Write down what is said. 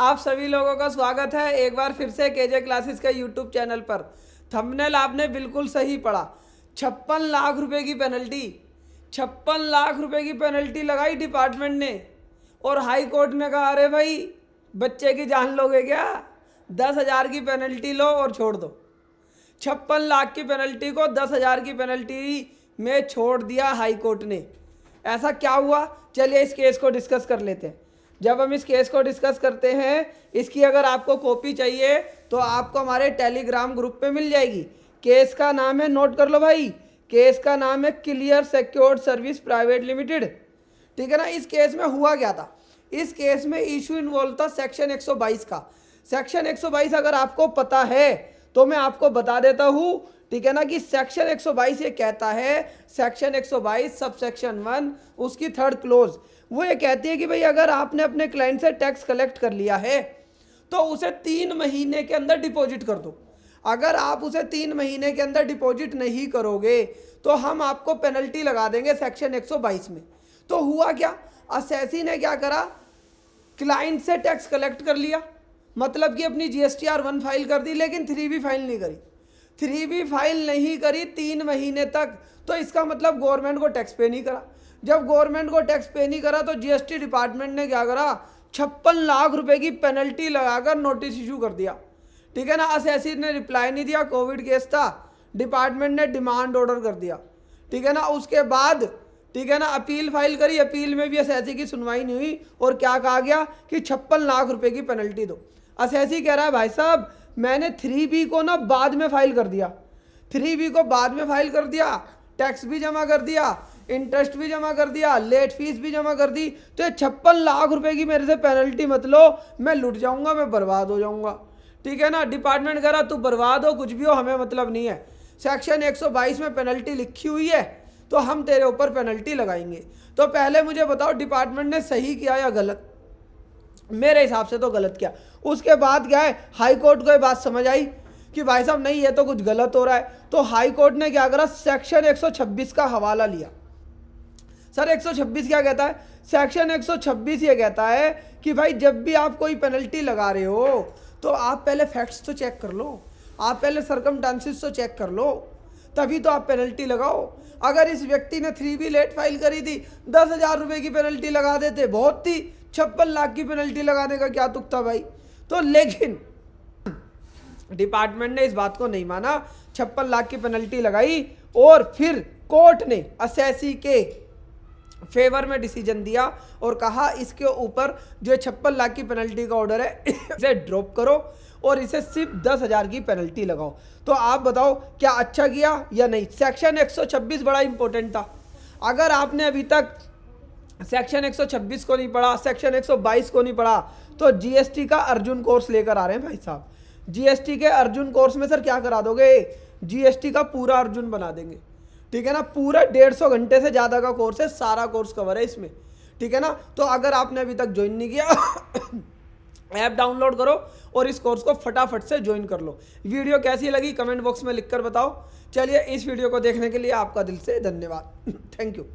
आप सभी लोगों का स्वागत है एक बार फिर से के जे क्लासेस के यूट्यूब चैनल पर थंबनेल आपने बिल्कुल सही पढ़ा छप्पन लाख रुपए की पेनल्टी छप्पन लाख रुपए की पेनल्टी लगाई डिपार्टमेंट ने और हाई कोर्ट ने कहा अरे भाई बच्चे की जान लोगे क्या दस हज़ार की पेनल्टी लो और छोड़ दो छप्पन लाख की पेनल्टी को दस हज़ार की पेनल्टी में छोड़ दिया हाई कोर्ट ने ऐसा क्या हुआ चलिए इस केस को डिस्कस कर लेते हैं जब हम इस केस को डिस्कस करते हैं इसकी अगर आपको कॉपी चाहिए तो आपको हमारे टेलीग्राम ग्रुप पे मिल जाएगी केस का नाम है नोट कर लो भाई केस का नाम है clear secured service private limited ठीक है ना इस केस में हुआ क्या था इस केस में इशू इन्वॉल्व था सेक्शन 122 का सेक्शन 122 अगर आपको पता है तो मैं आपको बता देता हूँ ठीक है ना कि सेक्शन 122 ये कहता है सेक्शन 122 सब सेक्शन वन उसकी थर्ड क्लोज वो ये कहती है कि भाई अगर आपने अपने क्लाइंट से टैक्स कलेक्ट कर लिया है तो उसे तीन महीने के अंदर डिपॉजिट कर दो अगर आप उसे तीन महीने के अंदर डिपॉजिट नहीं करोगे तो हम आपको पेनल्टी लगा देंगे सेक्शन 122 में तो हुआ क्या असैसी ने क्या करा क्लाइंट से टैक्स कलेक्ट कर लिया मतलब कि अपनी G S T R one file कर दी लेकिन थ्री बी फाइल नहीं करी थ्री बी फाइल नहीं करी तीन महीने तक तो इसका मतलब गवर्नमेंट को टैक्स पे नहीं करा जब गवर्नमेंट को टैक्स पे नहीं करा तो जीएसटी डिपार्टमेंट ने क्या करा छप्पन लाख रुपए की पेनल्टी लगाकर नोटिस इशू कर दिया ठीक है ना एस ने रिप्लाई नहीं दिया कोविड केस था डिपार्टमेंट ने डिमांड ऑर्डर कर दिया ठीक है ना उसके बाद ठीक है ना अपील फाइल करी अपील में भी एस की सुनवाई नहीं हुई और क्या कहा गया कि छप्पन लाख रुपये की पेनल्टी दो एस कह रहा है भाई साहब मैंने थ्री बी को ना बाद में फाइल कर दिया थ्री बी को बाद में फाइल कर दिया टैक्स भी जमा कर दिया इंटरेस्ट भी जमा कर दिया लेट फीस भी जमा कर दी तो ये छप्पन लाख रुपए की मेरे से पेनल्टी मत लो मैं लुट जाऊंगा मैं बर्बाद हो जाऊंगा ठीक है ना डिपार्टमेंट करा तू बर्बाद हो कुछ भी हो हमें मतलब नहीं है सेक्शन 122 में पेनल्टी लिखी हुई है तो हम तेरे ऊपर पेनल्टी लगाएंगे तो पहले मुझे बताओ डिपार्टमेंट ने सही किया या गलत मेरे हिसाब से तो गलत किया उसके बाद क्या है हाई कोर्ट को ये बात समझ आई कि भाई साहब नहीं ये तो कुछ गलत हो रहा है तो हाई कोर्ट ने क्या करा सेक्शन 126 का हवाला लिया सर 126 क्या कहता है सेक्शन 126 ये कहता है कि भाई जब भी आप कोई पेनल्टी लगा रहे हो तो आप पहले फैक्ट्स तो चेक कर लो आप पहले सरकम तो चेक कर लो तभी तो आप पेनल्टी लगाओ अगर इस व्यक्ति ने थ्री बी लेट फाइल करी थी दस हज़ार रुपये की पेनल्टी लगा देते बहुत थी छप्पन लाख की पेनल्टी लगाने का क्या तुक था भाई तो लेकिन डिपार्टमेंट ने इस बात को नहीं माना छप्पन लाख की पेनल्टी लगाई और फिर कोर्ट ने असैसी के फेवर में डिसीजन दिया और कहा इसके ऊपर जो छप्पन लाख की पेनल्टी का ऑर्डर है इसे ड्रॉप करो और इसे सिर्फ दस हज़ार की पेनल्टी लगाओ तो आप बताओ क्या अच्छा किया या नहीं सेक्शन 126 बड़ा इंपॉर्टेंट था अगर आपने अभी तक सेक्शन 126 को नहीं पढ़ा सेक्शन 122 को नहीं पढ़ा तो जीएसटी का अर्जुन कोर्स लेकर आ रहे हैं भाई साहब जीएसटी के अर्जुन कोर्स में सर क्या करा दोगे जीएसटी का पूरा अर्जुन बना देंगे ठीक है ना पूरा डेढ़ सौ घंटे से ज़्यादा का कोर्स है सारा कोर्स कवर है इसमें ठीक है ना तो अगर आपने अभी तक ज्वाइन नहीं किया ऐप डाउनलोड करो और इस कोर्स को फटाफट से ज्वाइन कर लो वीडियो कैसी लगी कमेंट बॉक्स में लिखकर बताओ चलिए इस वीडियो को देखने के लिए आपका दिल से धन्यवाद थैंक यू